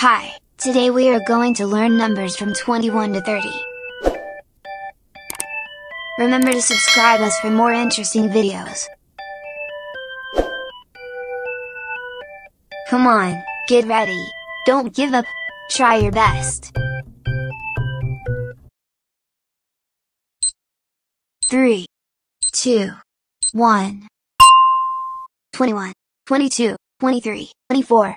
Hi, today we are going to learn numbers from 21 to 30. Remember to subscribe us for more interesting videos. Come on, get ready, don't give up, try your best. 3, 2, 1, 21, 22, 23, 24,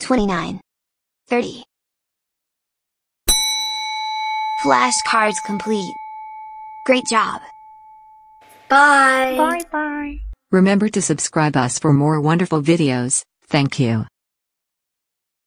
29. 30. Flashcards complete. Great job. Bye. Bye bye. Remember to subscribe us for more wonderful videos. Thank you.